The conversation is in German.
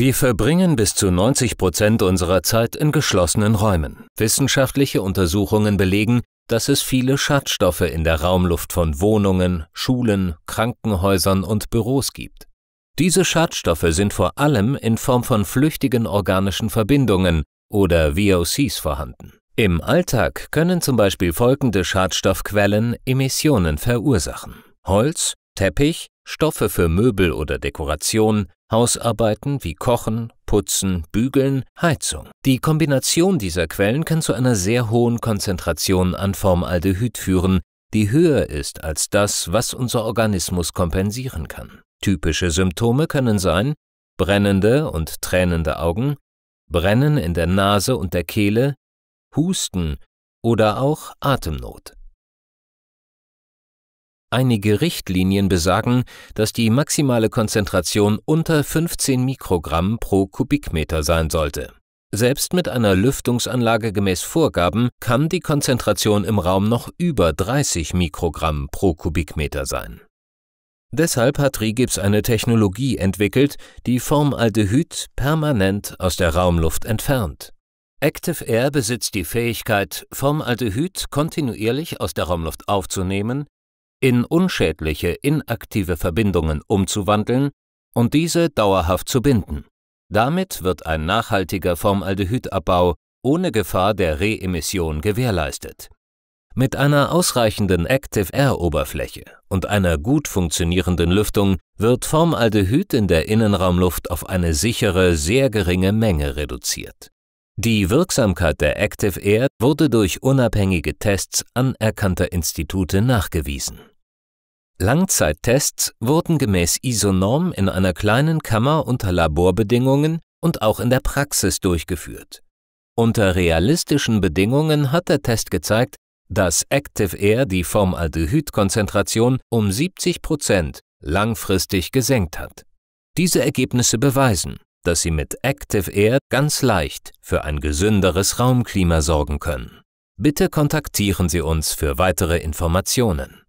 Wir verbringen bis zu 90 Prozent unserer Zeit in geschlossenen Räumen. Wissenschaftliche Untersuchungen belegen, dass es viele Schadstoffe in der Raumluft von Wohnungen, Schulen, Krankenhäusern und Büros gibt. Diese Schadstoffe sind vor allem in Form von flüchtigen organischen Verbindungen oder VOCs vorhanden. Im Alltag können zum Beispiel folgende Schadstoffquellen Emissionen verursachen. Holz, Teppich, Stoffe für Möbel oder Dekoration, Hausarbeiten wie Kochen, Putzen, Bügeln, Heizung. Die Kombination dieser Quellen kann zu einer sehr hohen Konzentration an Formaldehyd führen, die höher ist als das, was unser Organismus kompensieren kann. Typische Symptome können sein brennende und tränende Augen, Brennen in der Nase und der Kehle, Husten oder auch Atemnot. Einige Richtlinien besagen, dass die maximale Konzentration unter 15 Mikrogramm pro Kubikmeter sein sollte. Selbst mit einer Lüftungsanlage gemäß Vorgaben kann die Konzentration im Raum noch über 30 Mikrogramm pro Kubikmeter sein. Deshalb hat Rigips eine Technologie entwickelt, die Formaldehyd permanent aus der Raumluft entfernt. Active Air besitzt die Fähigkeit, Formaldehyd kontinuierlich aus der Raumluft aufzunehmen in unschädliche, inaktive Verbindungen umzuwandeln und diese dauerhaft zu binden. Damit wird ein nachhaltiger Formaldehydabbau ohne Gefahr der Reemission gewährleistet. Mit einer ausreichenden Active-Air-Oberfläche und einer gut funktionierenden Lüftung wird Formaldehyd in der Innenraumluft auf eine sichere, sehr geringe Menge reduziert die Wirksamkeit der Active Air wurde durch unabhängige Tests anerkannter Institute nachgewiesen. Langzeittests wurden gemäß ISO-Norm in einer kleinen Kammer unter Laborbedingungen und auch in der Praxis durchgeführt. Unter realistischen Bedingungen hat der Test gezeigt, dass Active Air die Formaldehydkonzentration um 70 Prozent langfristig gesenkt hat. Diese Ergebnisse beweisen, dass sie mit Active Air ganz leicht für ein gesünderes Raumklima sorgen können. Bitte kontaktieren Sie uns für weitere Informationen.